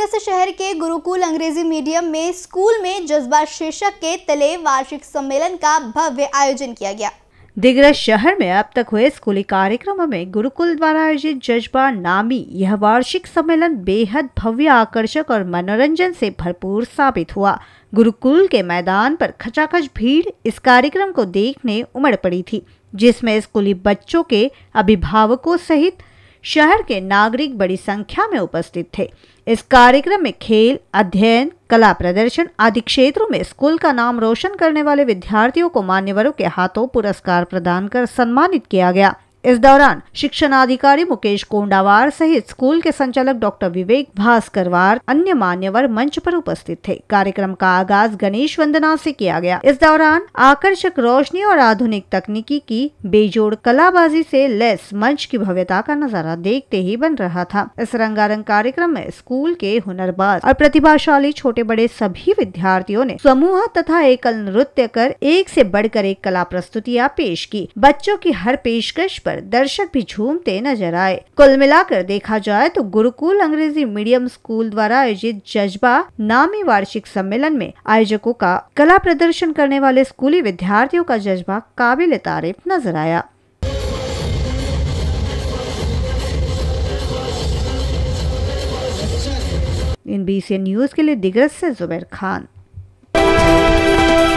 कृष्ण शहर के गुरुकुल अंग्रेजी मीडियम में स्कूल में जज्बा शीर्षक के तले वार्षिक सम्मेलन का भव्य आयोजन किया गया दिग्रस शहर में अब तक हुए स्कूली कार्यक्रमों में गुरुकुल द्वारा आयोजित जज्बा नामी यह वार्षिक सम्मेलन बेहद भव्य आकर्षक और मनोरंजन से भरपूर साबित हुआ गुरुकुल के मैदान पर खचाखच भीड़ इस कार्यक्रम को देखने उमड़ पड़ी थी जिसमें स्कूली बच्चों के अभिभावकों सहित शहर के नागरिक बड़ी संख्या में उपस्थित थे इस कार्यक्रम में खेल अध्ययन कला प्रदर्शन आदि क्षेत्रों में स्कूल का नाम रोशन करने वाले विद्यार्थियों को मान्यवरों के हाथों पुरस्कार प्रदान कर सम्मानित किया गया इस दौरान शिक्षणाधिकारी मुकेश कोंडावार सहित स्कूल के संचालक डॉक्टर विवेक भास्करवार अन्य मान्यवर मंच पर उपस्थित थे कार्यक्रम का आगाज गणेश वंदना से किया गया इस दौरान आकर्षक रोशनी और आधुनिक तकनीकी की बेजोड़ कलाबाजी से लेस मंच की भव्यता का नजारा देखते ही बन रहा था इस रंगारंग कार्यक्रम में स्कूल के हुनरबाज और प्रतिभाशाली छोटे बड़े सभी विद्यार्थियों ने समूह तथा एकल नृत्य कर एक से बढ़कर एक कला प्रस्तुतियाँ पेश की बच्चों की हर पेशकश पर दर्शक भी झूमते नजर आए कुल मिलाकर देखा जाए तो गुरुकुल अंग्रेजी मीडियम स्कूल द्वारा आयोजित जज्बा नामी वार्षिक सम्मेलन में आयोजकों का कला प्रदर्शन करने वाले स्कूली विद्यार्थियों का जज्बा काबिल तारीफ नजर आया इन बी न्यूज के लिए दिग्रस से जुबैर खान